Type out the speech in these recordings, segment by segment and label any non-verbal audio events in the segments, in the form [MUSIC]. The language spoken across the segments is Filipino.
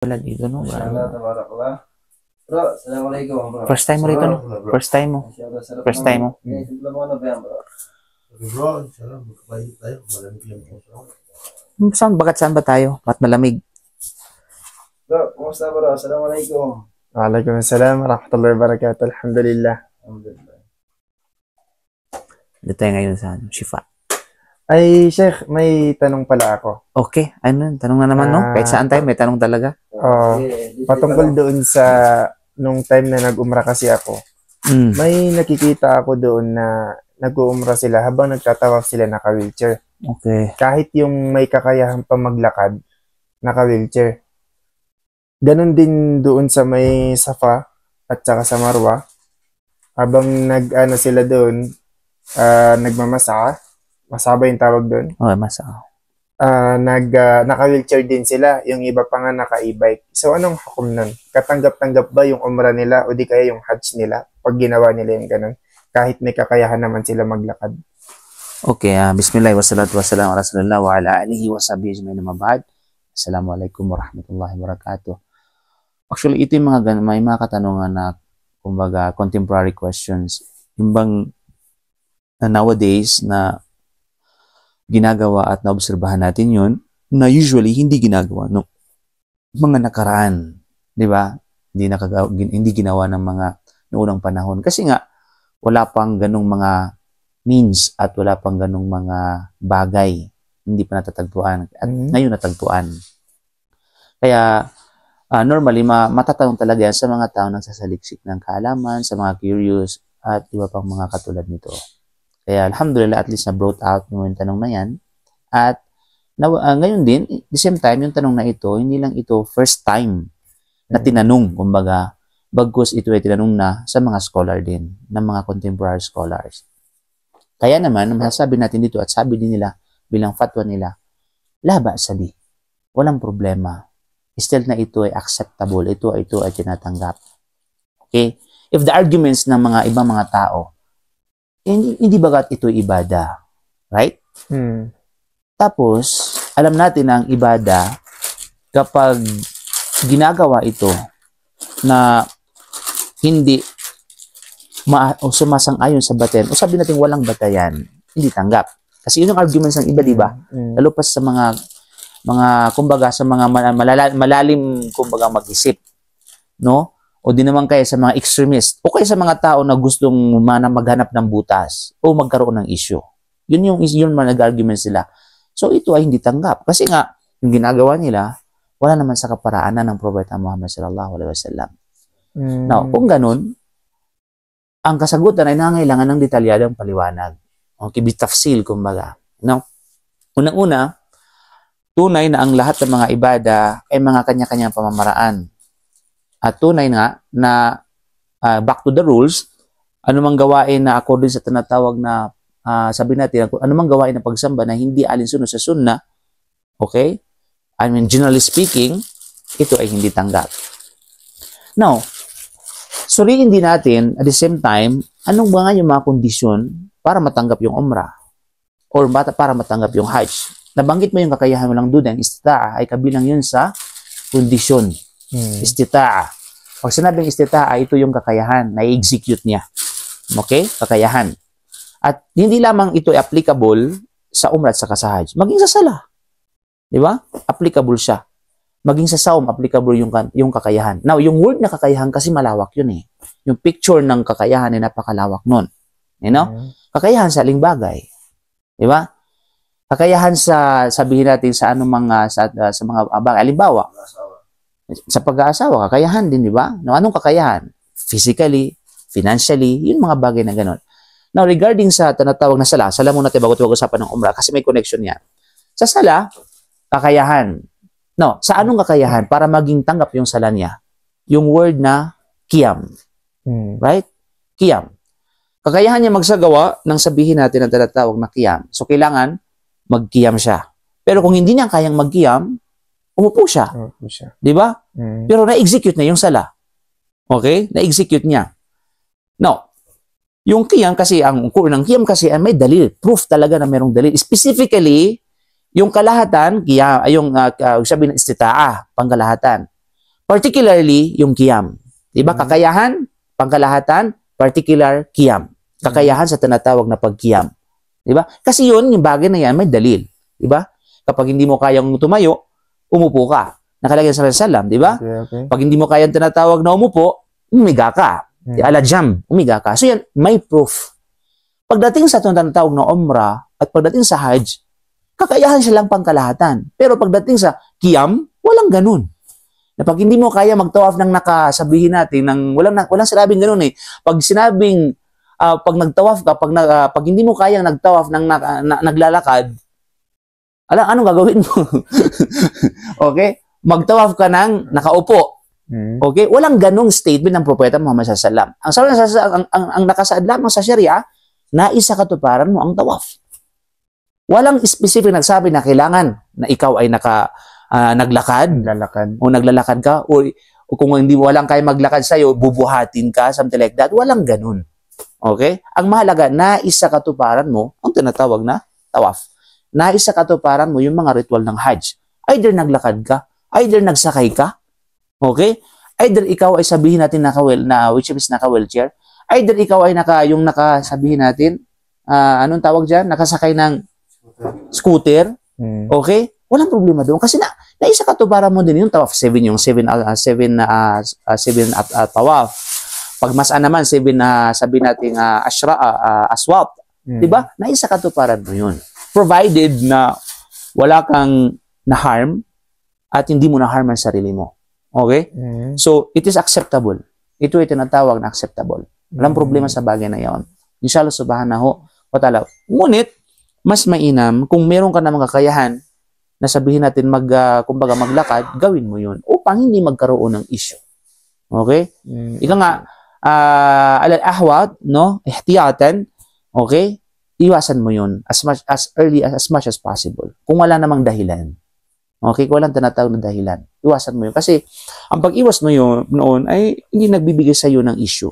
Wala dito, no? Bro, Assalamualaikum, bro. First time mo rito, no? First time mo. First time mo. Hmm. Bro, sarap. Magkapalit tayo. Malamig lang po. Saan? Bakit saan ba tayo? Ba't malamig? Bro, kumusta bro? Assalamualaikum. Waalaikum assalam. Rahmatullahi wabarakatuh. Alhamdulillah. Alhamdulillah. Dito tayo ngayon sa ano, Shifa. Ay, Sheikh, may tanong pala ako. Okay, ano Tanong na naman, no? Ah. Kahit saan tayo, may tanong talaga. Oh, patungkol doon sa nung time na nag-umra kasi ako, Mm. may nakikita ako doon na nag-uumra sila habang nagtatawaf sila naka-wheelchair. Okay. Kahit yung may kakayahan pa maglakad, naka-wheelchair. Ganon din doon sa may Safa at saka sa Marwa. Habang nag-ano sila doon, ah, nagmamasa, Masaba yung tawag doon? Oo, oh, masaba. Uh, nag, uh, naka-wheelchair din sila, yung iba pa nga naka-e-bike. So anong hukom nun? Katanggap-tanggap ba yung umra nila o di kaya yung hajj nila pag ginawa nila yung ganun? Kahit may kakayahan naman sila maglakad. Okay, uh, bismillah wassalatu wassalamu ala sallallahu wa ala alihi wa sabihi ajma'in mabad. Assalamualaikum warahmatullahi wabarakatuh. Actually, ito yung mga, may mga katanungan na kumbaga contemporary questions. Yung bang na nowadays na ginagawa at naobserbahan natin yon na usually hindi ginagawa ng mga nakaraan, 'di ba? Hindi nakagawa, hindi ginawa ng mga noong panahon kasi nga wala pang ganong mga means at wala pang ganong mga bagay hindi pa natatagpuan at mm-hmm. ngayon natagpuan. Kaya uh, normally ma- matatanong talaga yan sa mga tao nang sasaliksik ng kaalaman, sa mga curious at iba pang mga katulad nito. Kaya alhamdulillah at least na brought out mo yung tanong na yan. At na, uh, ah, ngayon din, the same time, yung tanong na ito, hindi lang ito first time na mm. tinanong, kumbaga, bagkus ito ay tinanong na sa mga scholar din, ng mga contemporary scholars. Kaya naman, masasabi natin dito at sabi din nila, bilang fatwa nila, laba sali, walang problema. Still na ito ay acceptable, ito, ay ito ay tinatanggap. Okay? If the arguments ng mga ibang mga tao hindi, hindi ba ito ibada? Right? Hmm. Tapos, alam natin ang ibada, kapag ginagawa ito na hindi ma- o sumasang-ayon sa batayan, o sabi natin walang batayan, hindi tanggap. Kasi yun yung arguments ng iba, di ba? Mm. Lalo pa sa mga, mga, kumbaga, sa mga malala, malalim, kumbaga, mag-isip. No? o di naman kaya sa mga extremist o kaya sa mga tao na gustong mana maghanap ng butas o magkaroon ng issue. Yun yung yun man nag-argument sila. So ito ay hindi tanggap kasi nga yung ginagawa nila wala naman sa kaparaanan ng propeta Muhammad sallallahu alaihi wasallam. Hmm. Now, kung ganun, ang kasagutan ay nangailangan ng detalyadong paliwanag. Okay, bitafsil kumbaga. Now, unang-una, tunay na ang lahat ng mga ibada ay mga kanya-kanyang pamamaraan at tunay nga na uh, back to the rules, anumang gawain na according sa tinatawag na uh, sabi natin, anumang gawain ng pagsamba na hindi alinsunod sa sunna, okay? I mean, generally speaking, ito ay hindi tanggap. Now, suriin din natin at the same time, anong ba nga yung mga kondisyon para matanggap yung umrah or bata para matanggap yung hajj. Nabanggit mo yung kakayahan mo lang doon, ang ista'a ay kabilang yun sa kondisyon Hmm. Istita'a. Pag sinabing istita'a, ah, ito yung kakayahan, na-execute i niya. Okay? Kakayahan. At hindi lamang ito applicable sa umrat sa kasahaj. Maging sa sala. Di ba? Applicable siya. Maging sa saum, applicable yung, yung kakayahan. Now, yung word na kakayahan kasi malawak yun eh. Yung picture ng kakayahan ay eh, napakalawak nun. You know? hmm Kakayahan sa aling bagay. Di ba? Kakayahan sa, sabihin natin, sa anong mga, ah, sa, ah, sa mga bagay. Alimbawa, sa pag-aasawa, kakayahan din, di ba? No, anong kakayahan? Physically, financially, yun mga bagay na ganun. Now, regarding sa tanatawag na sala, sala muna tayo bago tayo usapan ng umrah kasi may connection yan. Sa sala, kakayahan. No, sa anong kakayahan para maging tanggap yung sala niya? Yung word na kiyam. Hmm. Right? Kiyam. Kakayahan niya magsagawa ng sabihin natin ang tanatawag na kiyam. So, kailangan magkiyam siya. Pero kung hindi niya kayang magkiyam, Umupo siya. Umupo siya. Di ba? Mm. Pero na-execute na yung sala. Okay? Na-execute niya. Now, yung kiyam kasi, ang ukur ng kiyam kasi ay eh, may dalil. Proof talaga na merong dalil. Specifically, yung kalahatan, kiyam, ay yung uh, uh, sabi ng istitaa, pangkalahatan. Particularly, yung kiyam. Di ba? Mm. Kakayahan, pangkalahatan, particular, kiyam. Kakayahan sa tinatawag na pagkiyam. Di ba? Kasi yun, yung bagay na yan, may dalil. Di ba? Kapag hindi mo kayang tumayo, umupo ka. Nakalagay sa salam, di ba? Okay, okay. Pag hindi mo kaya tinatawag na umupo, umiga ka. Mm. Ala jam, umiga ka. So yan, may proof. Pagdating sa itong tinatawag na umra at pagdating sa hajj, kakayahan silang pangkalahatan. Pero pagdating sa kiyam, walang ganun. Na pag hindi mo kaya magtawaf ng nakasabihin natin, ng, walang, walang sinabing ganun eh. Pag sinabing, uh, pag nagtawaf ka, pag, uh, pag hindi mo kayang nagtawaf ng na, na, naglalakad, Ala, anong gagawin mo? [LAUGHS] okay? Magtawaf ka ng nakaupo. Hmm. Okay? Walang ganong statement ng propeta Muhammad SAW. Ang, ang, ang, ang, ang nakasaad lamang sa Sharia, naisa katuparan mo ang tawaf. Walang specific nagsabi na kailangan na ikaw ay naka, uh, naglakad. Naglalakad. O naglalakad ka. O, o kung hindi mo walang kaya maglakad sa'yo, bubuhatin ka, something like that. Walang ganun. Okay? Ang mahalaga, naisa katuparan mo ang tinatawag na tawaf nais sa katuparan mo yung mga ritual ng Hajj. Either naglakad ka, either nagsakay ka, okay? Either ikaw ay sabihin natin naka well, na which is naka wheelchair, either ikaw ay naka yung naka sabihin natin uh, anong tawag diyan, nakasakay ng scooter, hmm. okay? Walang problema doon kasi na naisa katuparan mo din yung tawaf 7 yung 7 uh, 7 uh, 7 at uh, tawaf. Pag naman 7 na uh, sabi nating uh, ah, ashra uh, ah, aswab, hmm. 'di ba? Naisa katuparan mo yun provided na wala kang na-harm at hindi mo na-harm ang sarili mo. Okay? Mm. So, it is acceptable. Ito ay tinatawag na acceptable. Walang mm. problema sa bagay na yon. Inshallah subhanahu wa ta'ala. Ngunit, mas mainam kung meron ka namang kakayahan na sabihin natin mag, uh, kumbaga maglakad, gawin mo yun upang hindi magkaroon ng issue. Okay? Mm. Ika nga, uh, ah, alal ahwat, no? Ihtiyatan, okay? iwasan mo yun as much as early as, as much as possible. Kung wala namang dahilan. Okay, kung walang tinatawag na dahilan, iwasan mo yun. Kasi ang pag-iwas mo yun noon ay hindi nagbibigay sa iyo ng issue.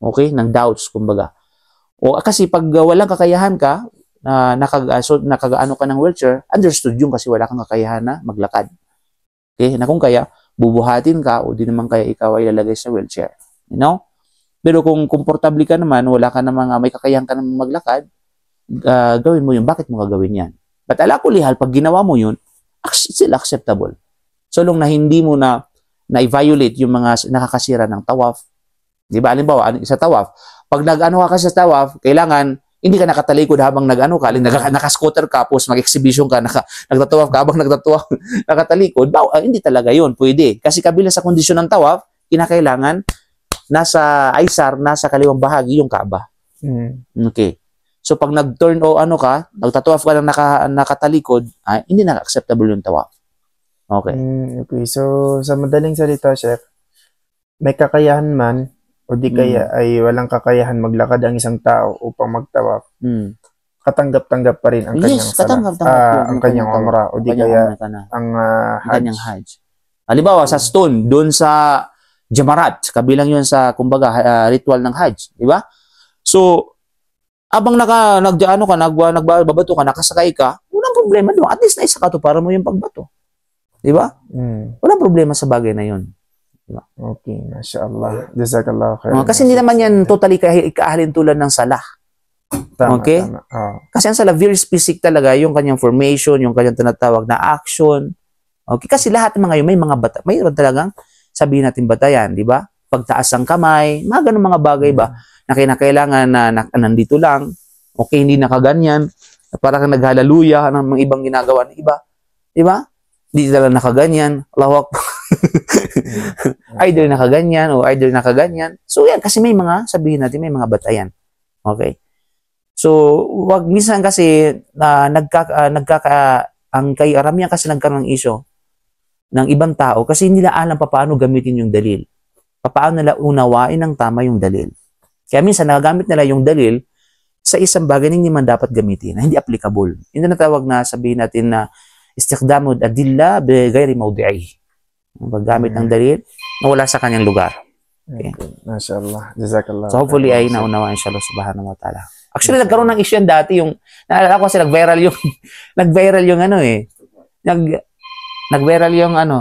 Okay, ng doubts kumbaga. O kasi pag uh, walang kakayahan ka, na uh, nakag nakagaano ka ng wheelchair, understood yun kasi wala kang kakayahan na maglakad. Okay, na kung kaya bubuhatin ka o di naman kaya ikaw ay lalagay sa wheelchair. You know? Pero kung komportable ka naman, wala ka namang uh, may kakayahan ka namang maglakad, uh, gawin mo yun, bakit mo gagawin yan? But ala kulihal, pag ginawa mo yun, still acceptable. So long na hindi mo na na-violate yung mga nakakasira ng tawaf. Di ba? Alimbawa, sa tawaf, pag nag-ano ka kasi sa tawaf, kailangan hindi ka nakatalikod habang nag-ano ka, naka-scooter ka, tapos mag-exhibition ka, naka, nagtatawaf ka habang nagtatawaf, [LAUGHS] nakatalikod, baw, ah, hindi talaga yun, pwede. Kasi kabila sa kondisyon ng tawaf, kinakailangan nasa ISAR, nasa kaliwang bahagi yung Kaaba. Mm. Okay. So pag nag-turn o ano ka, nagtatawaf ka ng naka, nakatalikod, ah, hindi na acceptable yung tawaf. Okay. Mm, okay. So sa madaling salita, chef, may kakayahan man o di kaya mm. ay walang kakayahan maglakad ang isang tao upang magtawaf. Mm. Katanggap-tanggap pa rin ang kanyang yes, katanggap -tanggap uh, ah, ang kanyang umrah o di kaya ang uh, hajj. Kanyang hajj. Halimbawa sa stone doon sa Jamarat, kabilang 'yon sa kumbaga uh, ritual ng hajj, di ba? So Abang naka, nagjaano ka, nagwa, nagbabato ka, nakasakay ka, walang problema doon. At least na isa ka to para mo yung pagbato. Di ba? Mm. Walang problema sa bagay na yun. Diba? Okay, Masya Allah. Jazakallah khair. Oh, kasi hindi naman yan totally ikahalin tulad ng salah. Tama, okay? Tama. Oh. Kasi ang salah, very specific talaga yung kanyang formation, yung kanyang tinatawag na action. Okay? Kasi lahat ng mga yun, may mga bata, mayroon talagang sabihin natin batayan, di ba? Pagtaas ng kamay, mga ganun mga bagay mm. ba? Hmm na kinakailangan na, na nandito lang, okay, hindi nakaganyan, parang naghalaluya ng mga ibang ginagawa ng iba. Di ba? Hindi sila nakaganyan, lawak. [LAUGHS] either nakaganyan o either nakaganyan. So yan, kasi may mga, sabihin natin, may mga batayan. Okay? So, wag minsan kasi na uh, nagka, uh, nagkaka, ang kay Aramian kasi nagkaroon ng isyo ng ibang tao kasi hindi nila alam pa paano gamitin yung dalil. Paano nila unawain ng tama yung dalil. Kaya minsan nagagamit nila yung dalil sa isang bagay na hindi man dapat gamitin, na hindi applicable. Yun na natawag na sabihin natin na istikdamud adilla bi ghairi mawdi'i. Paggamit ng mm. dalil na wala sa kanyang lugar. Okay. Mashallah. Jazakallah. So hopefully ay naunawaan siya subhanahu wa ta'ala. Actually, nagkaroon ng issue yan dati. Yung, naalala ko kasi nag-viral yung, [LAUGHS] nag-viral yung ano eh. Nag, nag-viral yung ano,